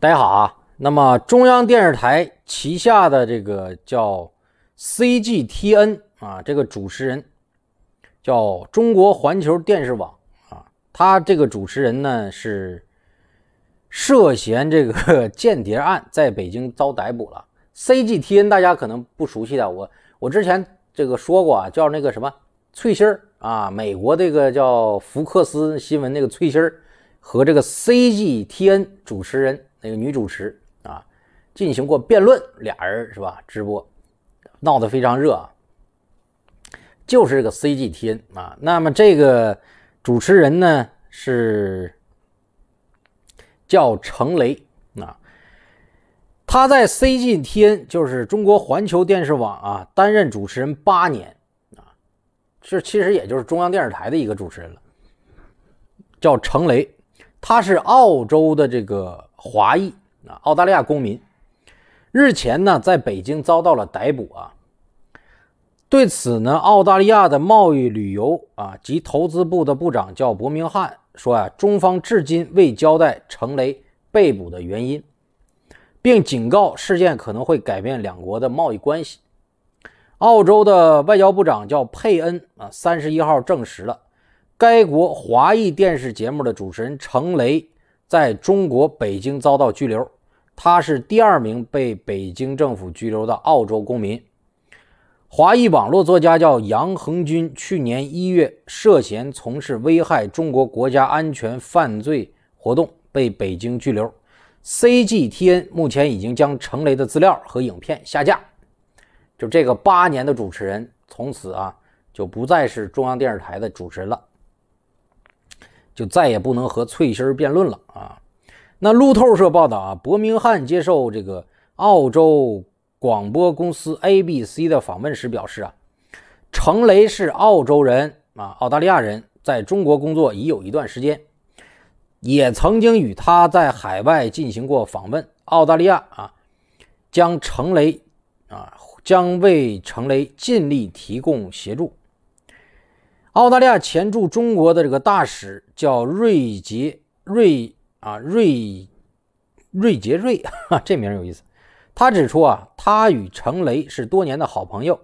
大家好啊，那么中央电视台旗下的这个叫 CGTN 啊，这个主持人叫中国环球电视网啊，他这个主持人呢是涉嫌这个间谍案，在北京遭逮捕了。CGTN 大家可能不熟悉的，我我之前这个说过啊，叫那个什么翠心儿啊，美国这个叫福克斯新闻那个翠心儿和这个 CGTN 主持人。那个女主持啊，进行过辩论，俩人是吧？直播闹得非常热，就是这个 C G T N 啊。那么这个主持人呢是叫程雷啊，他在 C G T N，就是中国环球电视网啊，担任主持人八年啊，这其实也就是中央电视台的一个主持人了，叫程雷，他是澳洲的这个。华裔啊，澳大利亚公民，日前呢在北京遭到了逮捕啊。对此呢，澳大利亚的贸易、旅游啊及投资部的部长叫伯明翰说啊，中方至今未交代程雷被捕的原因，并警告事件可能会改变两国的贸易关系。澳洲的外交部长叫佩恩啊，三十一号证实了该国华裔电视节目的主持人程雷。在中国北京遭到拘留，他是第二名被北京政府拘留的澳洲公民。华裔网络作家叫杨恒军，去年一月涉嫌从事危害中国国家安全犯罪活动被北京拘留。CGTN 目前已经将程雷的资料和影片下架。就这个八年的主持人，从此啊就不再是中央电视台的主持人了。就再也不能和翠心辩论了啊！那路透社报道啊，伯明翰接受这个澳洲广播公司 ABC 的访问时表示啊，程雷是澳洲人啊，澳大利亚人，在中国工作已有一段时间，也曾经与他在海外进行过访问。澳大利亚啊，将程雷啊，将为程雷尽力提供协助。澳大利亚前驻中国的这个大使叫瑞杰瑞啊，瑞瑞杰瑞，这名有意思。他指出啊，他与程雷是多年的好朋友。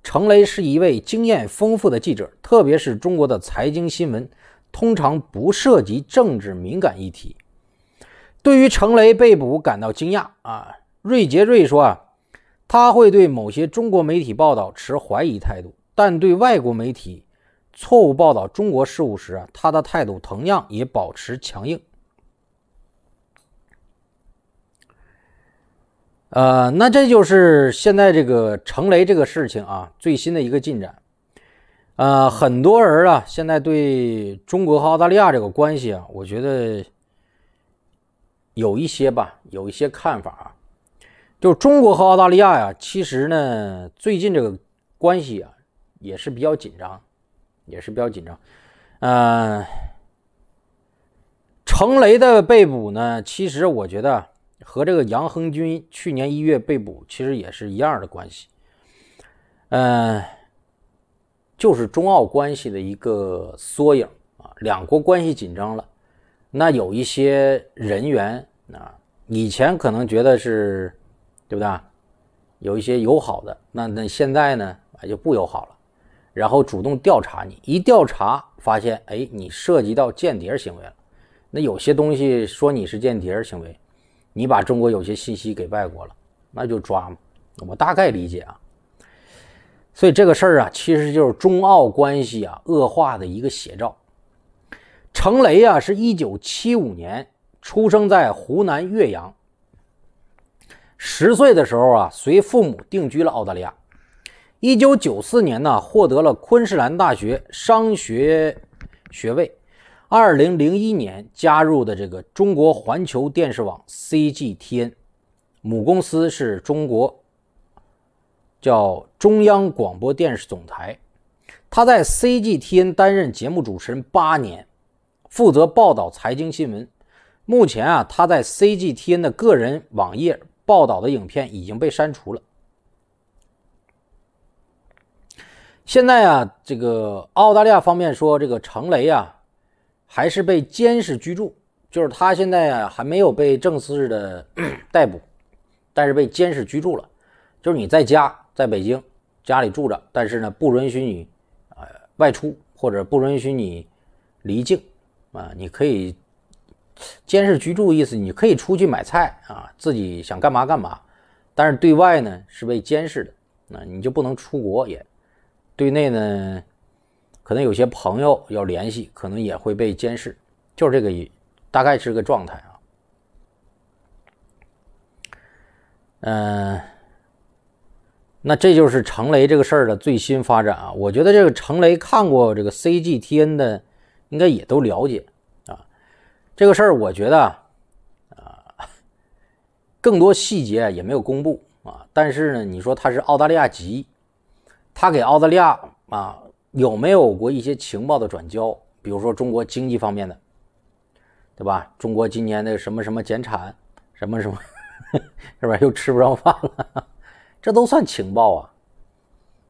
程雷是一位经验丰富的记者，特别是中国的财经新闻，通常不涉及政治敏感议题。对于程雷被捕感到惊讶啊，瑞杰瑞说啊，他会对某些中国媒体报道持怀疑态度，但对外国媒体。错误报道中国事务时，他的态度同样也保持强硬。呃，那这就是现在这个程雷这个事情啊最新的一个进展。呃，很多人啊，现在对中国和澳大利亚这个关系啊，我觉得有一些吧，有一些看法。就中国和澳大利亚呀，其实呢，最近这个关系啊也是比较紧张。也是比较紧张，呃，程雷的被捕呢，其实我觉得和这个杨恒军去年一月被捕其实也是一样的关系，嗯，就是中澳关系的一个缩影啊，两国关系紧张了，那有一些人员啊，以前可能觉得是，对不对啊？有一些友好的，那那现在呢，啊，就不友好了。然后主动调查你，一调查发现，哎，你涉及到间谍行为了。那有些东西说你是间谍行为，你把中国有些信息给外国了，那就抓嘛。我大概理解啊。所以这个事儿啊，其实就是中澳关系啊恶化的一个写照。程雷啊，是一九七五年出生在湖南岳阳，十岁的时候啊，随父母定居了澳大利亚。一九九四年呢，获得了昆士兰大学商学学位。二零零一年加入的这个中国环球电视网 CGTN，母公司是中国叫中央广播电视总台。他在 CGTN 担任节目主持人八年，负责报道财经新闻。目前啊，他在 CGTN 的个人网页报道的影片已经被删除了。现在啊，这个澳大利亚方面说，这个程雷啊，还是被监视居住，就是他现在啊还没有被正式的 逮捕，但是被监视居住了。就是你在家，在北京家里住着，但是呢不允许你呃外出或者不允许你离境啊。你可以监视居住，意思你可以出去买菜啊，自己想干嘛干嘛，但是对外呢是被监视的，那你就不能出国也。对内呢，可能有些朋友要联系，可能也会被监视，就是这个意，大概是个状态啊。嗯，那这就是程雷这个事儿的最新发展啊。我觉得这个程雷看过这个 CGTN 的，应该也都了解啊。这个事儿，我觉得啊，更多细节也没有公布啊。但是呢，你说他是澳大利亚籍。他给澳大利亚啊有没有过一些情报的转交？比如说中国经济方面的，对吧？中国今年的什么什么减产，什么什么，是吧？是又吃不上饭了？这都算情报啊。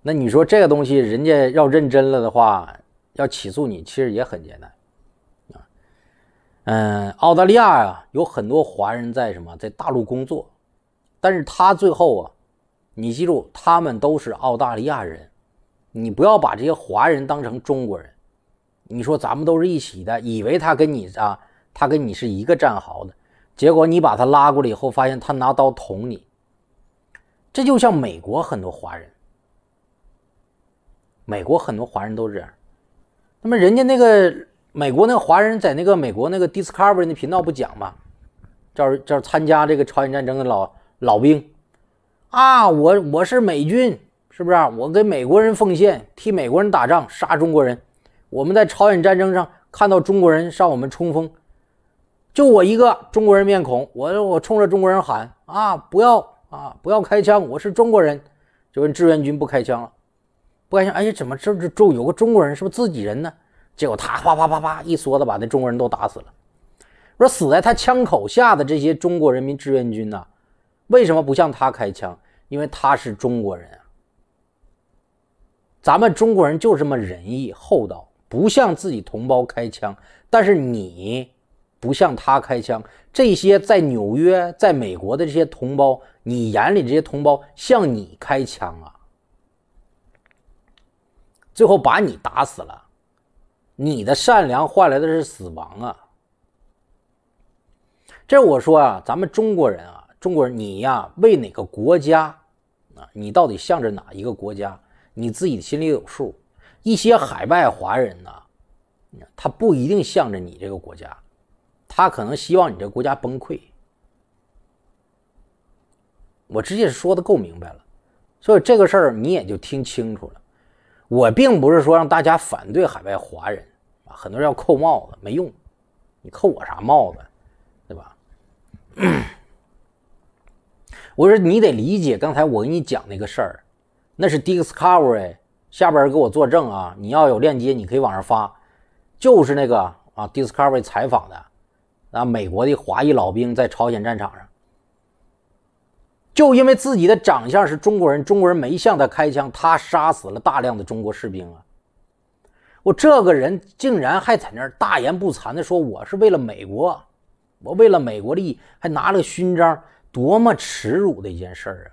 那你说这个东西，人家要认真了的话，要起诉你其实也很简单啊。嗯，澳大利亚呀有很多华人在什么在大陆工作，但是他最后啊。你记住，他们都是澳大利亚人，你不要把这些华人当成中国人。你说咱们都是一起的，以为他跟你啊，他跟你是一个战壕的，结果你把他拉过来以后，发现他拿刀捅你。这就像美国很多华人，美国很多华人都这样。那么人家那个美国那个华人在那个美国那个 Discovery 那频道不讲吗？叫叫参加这个朝鲜战争的老老兵。啊，我我是美军，是不是？我给美国人奉献，替美国人打仗，杀中国人。我们在朝鲜战争上看到中国人上我们冲锋，就我一个中国人面孔，我我冲着中国人喊啊，不要啊，不要开枪，我是中国人。就跟志愿军不开枪了，不开枪。哎呀，怎么这这这有个中国人，是不是自己人呢？结果他啪啪啪啪一梭子把那中国人都打死了。说死在他枪口下的这些中国人民志愿军呢？为什么不向他开枪？因为他是中国人啊。咱们中国人就这么仁义厚道，不向自己同胞开枪。但是你不向他开枪，这些在纽约、在美国的这些同胞，你眼里这些同胞向你开枪啊，最后把你打死了。你的善良换来的是死亡啊。这我说啊，咱们中国人啊。中国人，你呀，为哪个国家啊？你到底向着哪一个国家？你自己心里有数。一些海外华人呢，他不一定向着你这个国家，他可能希望你这国家崩溃。我直接说的够明白了，所以这个事儿你也就听清楚了。我并不是说让大家反对海外华人啊，很多人要扣帽子没用，你扣我啥帽子，对吧？我说你得理解刚才我跟你讲那个事儿，那是 Discovery 下边给我作证啊。你要有链接，你可以往上发，就是那个啊 Discovery 采访的啊美国的华裔老兵在朝鲜战场上，就因为自己的长相是中国人，中国人没向他开枪，他杀死了大量的中国士兵啊。我这个人竟然还在那儿大言不惭的说我是为了美国，我为了美国利益还拿了个勋章。多么耻辱的一件事儿啊！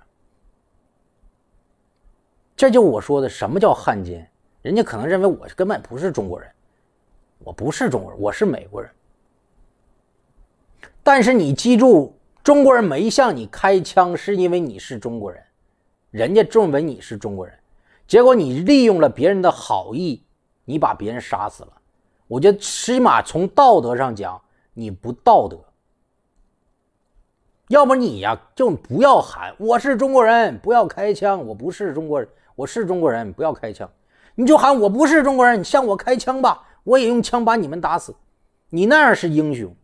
这就我说的，什么叫汉奸？人家可能认为我根本不是中国人，我不是中国人，我是美国人。但是你记住，中国人没向你开枪，是因为你是中国人，人家认为你是中国人，结果你利用了别人的好意，你把别人杀死了。我觉得起码从道德上讲，你不道德。要不你呀，就不要喊我是中国人，不要开枪，我不是中国人，我是中国人，不要开枪，你就喊我不是中国人，你向我开枪吧，我也用枪把你们打死，你那样是英雄，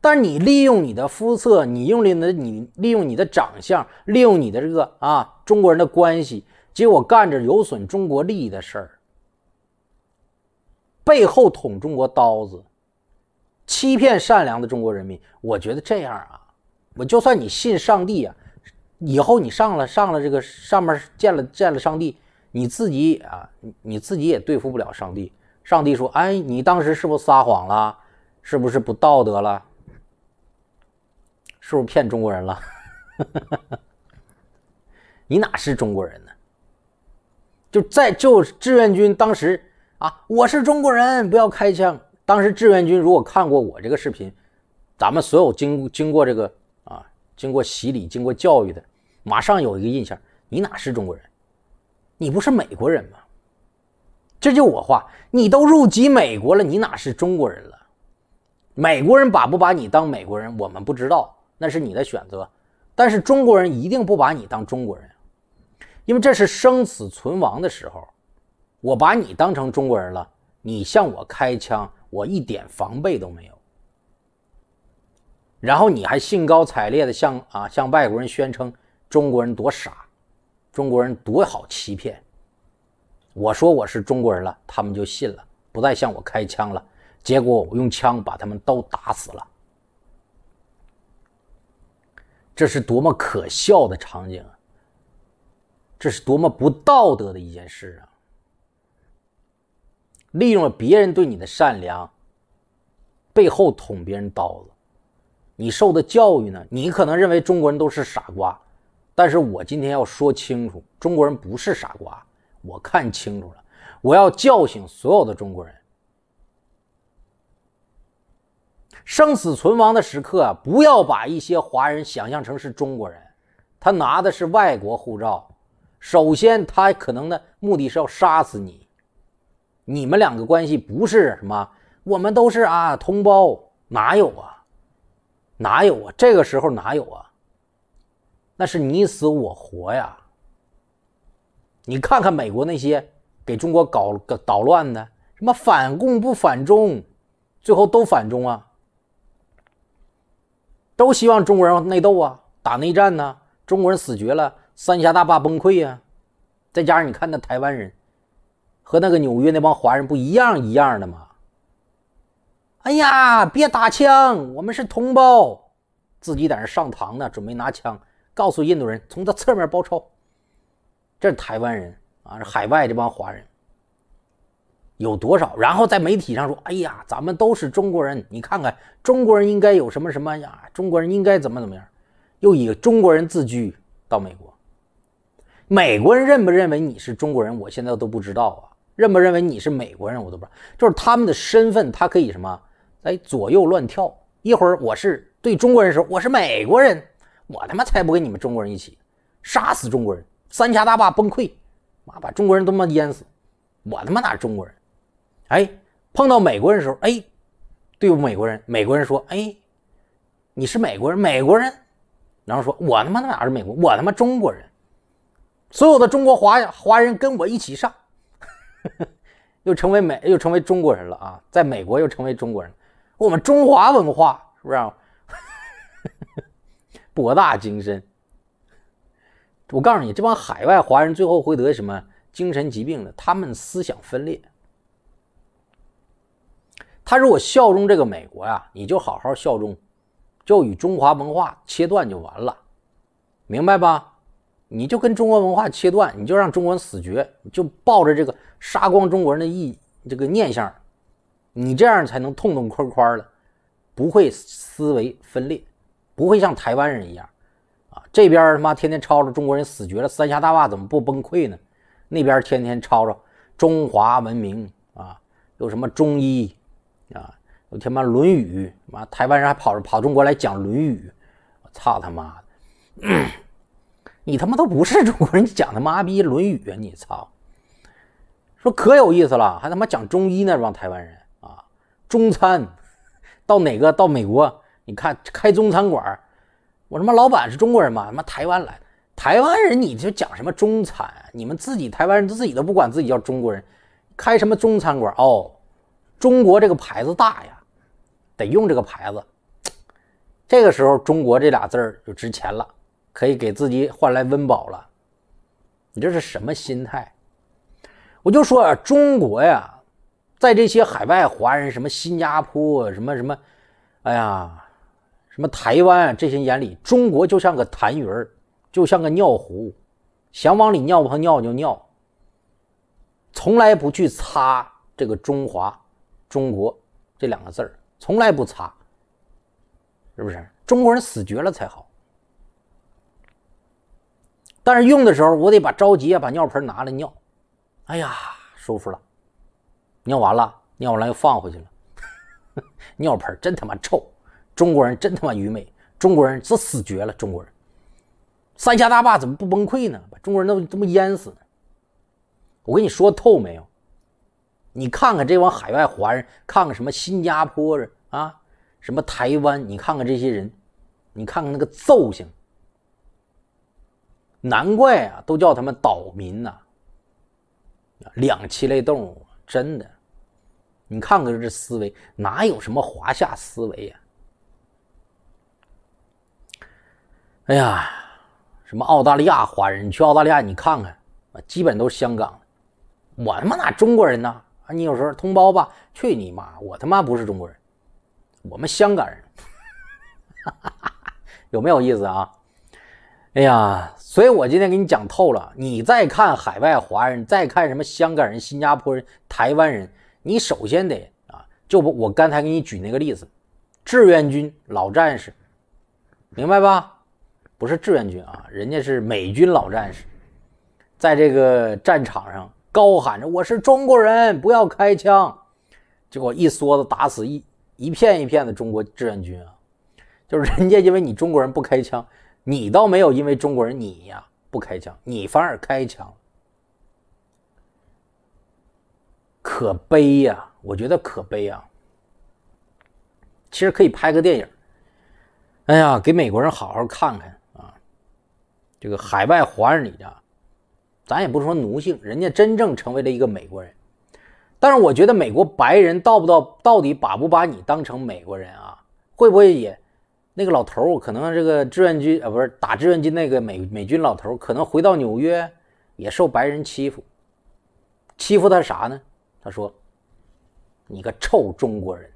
但是你利用你的肤色，你用你的你利用你的长相，利用你的这个啊中国人的关系，结果干着有损中国利益的事儿，背后捅中国刀子，欺骗善良的中国人民，我觉得这样啊。我就算你信上帝呀，以后你上了上了这个上面见了见了上帝，你自己啊，你自己也对付不了上帝。上帝说：“哎，你当时是不是撒谎了？是不是不道德了？是不是骗中国人了？你哪是中国人呢？就在就志愿军当时啊，我是中国人，不要开枪。当时志愿军如果看过我这个视频，咱们所有经经过这个。”经过洗礼、经过教育的，马上有一个印象：你哪是中国人？你不是美国人吗？这就我话，你都入籍美国了，你哪是中国人了？美国人把不把你当美国人，我们不知道，那是你的选择。但是中国人一定不把你当中国人，因为这是生死存亡的时候。我把你当成中国人了，你向我开枪，我一点防备都没有。然后你还兴高采烈的向啊向外国人宣称中国人多傻，中国人多好欺骗。我说我是中国人了，他们就信了，不再向我开枪了。结果我用枪把他们都打死了。这是多么可笑的场景啊！这是多么不道德的一件事啊！利用了别人对你的善良，背后捅别人刀子。你受的教育呢？你可能认为中国人都是傻瓜，但是我今天要说清楚，中国人不是傻瓜。我看清楚了，我要叫醒所有的中国人。生死存亡的时刻啊，不要把一些华人想象成是中国人，他拿的是外国护照。首先，他可能的目的是要杀死你。你们两个关系不是什么？我们都是啊，同胞，哪有啊？哪有啊？这个时候哪有啊？那是你死我活呀！你看看美国那些给中国搞搞捣乱的，什么反共不反中，最后都反中啊，都希望中国人内斗啊，打内战呢，中国人死绝了，三峡大坝崩溃呀，再加上你看那台湾人和那个纽约那帮华人不一样一样的吗？哎呀，别打枪，我们是同胞，自己在那上膛呢，准备拿枪告诉印度人从他侧面包抄。这是台湾人啊，海外这帮华人有多少？然后在媒体上说：“哎呀，咱们都是中国人，你看看中国人应该有什么什么呀？中国人应该怎么怎么样？”又以中国人自居到美国，美国人认不认为你是中国人？我现在都不知道啊，认不认为你是美国人？我都不知道，就是他们的身份，他可以什么？哎，左右乱跳，一会儿我是对中国人说，我是美国人，我他妈才不跟你们中国人一起，杀死中国人，三峡大坝崩溃，妈把中国人他妈淹死，我他妈哪是中国人？哎，碰到美国人的时候，哎，对付美国人，美国人说，哎，你是美国人，美国人，然后说我他妈哪是美国，我他妈中国人，所有的中国华华人跟我一起上，又成为美又成为中国人了啊，在美国又成为中国人。我们中华文化是不是 博大精深？我告诉你，这帮海外华人最后会得什么精神疾病的？他们思想分裂。他如果效忠这个美国呀，你就好好效忠，就与中华文化切断就完了，明白吧？你就跟中国文化切断，你就让中国人死绝，你就抱着这个杀光中国人的意这个念想。你这样才能痛痛快快的，不会思维分裂，不会像台湾人一样，啊，这边他妈天天吵着中国人死绝了，三峡大坝怎么不崩溃呢？那边天天吵着中华文明啊，有什么中医啊，有他妈《论语》妈，台湾人还跑着跑中国来讲《论语》，我操他妈的，你他妈都不是中国人，你讲他妈逼《论语》啊，你操，说可有意思了，还他妈讲中医呢，这帮台湾人。中餐，到哪个？到美国？你看开中餐馆，我他妈老板是中国人吗？他妈台湾来，台湾人你就讲什么中餐？你们自己台湾人自己都不管自己叫中国人，开什么中餐馆？哦，中国这个牌子大呀，得用这个牌子。这个时候，中国这俩字儿就值钱了，可以给自己换来温饱了。你这是什么心态？我就说啊，中国呀。在这些海外华人，什么新加坡，什么什么，哎呀，什么台湾，这些眼里，中国就像个痰盂儿，就像个尿壶，想往里尿吧尿尿尿，从来不去擦这个“中华”“中国”这两个字儿，从来不擦，是不是？中国人死绝了才好。但是用的时候，我得把着急啊，把尿盆拿来尿，哎呀，舒服了。尿完了，尿完了又放回去了。尿盆真他妈臭，中国人真他妈愚昧，中国人这死绝了。中国人，三峡大坝怎么不崩溃呢？把中国人都这么淹死呢？我跟你说透没有？你看看这帮海外华人，看看什么新加坡人啊，什么台湾，你看看这些人，你看看那个揍性。难怪啊，都叫他们岛民呢。两栖类动物，真的。你看看这思维，哪有什么华夏思维呀？哎呀，什么澳大利亚华人？去澳大利亚你看看，啊，基本都是香港我他妈哪中国人呢？啊，你有时候同胞吧？去你妈！我他妈不是中国人，我们香港人，有没有意思啊？哎呀，所以我今天给你讲透了，你再看海外华人，再看什么香港人、新加坡人、台湾人。你首先得啊，就我刚才给你举那个例子，志愿军老战士，明白吧？不是志愿军啊，人家是美军老战士，在这个战场上高喊着“我是中国人，不要开枪”，结果一梭子打死一一片一片的中国志愿军啊！就是人家因为你中国人不开枪，你倒没有因为中国人你呀不开枪，你反而开枪。可悲呀！我觉得可悲啊。其实可以拍个电影，哎呀，给美国人好好看看啊！这个海外华人里，的咱也不说奴性，人家真正成为了一个美国人。但是我觉得美国白人到不到，到底把不把你当成美国人啊？会不会也那个老头可能这个志愿军啊，不是打志愿军那个美美军老头可能回到纽约也受白人欺负，欺负他啥呢？他说：“你个臭中国人！”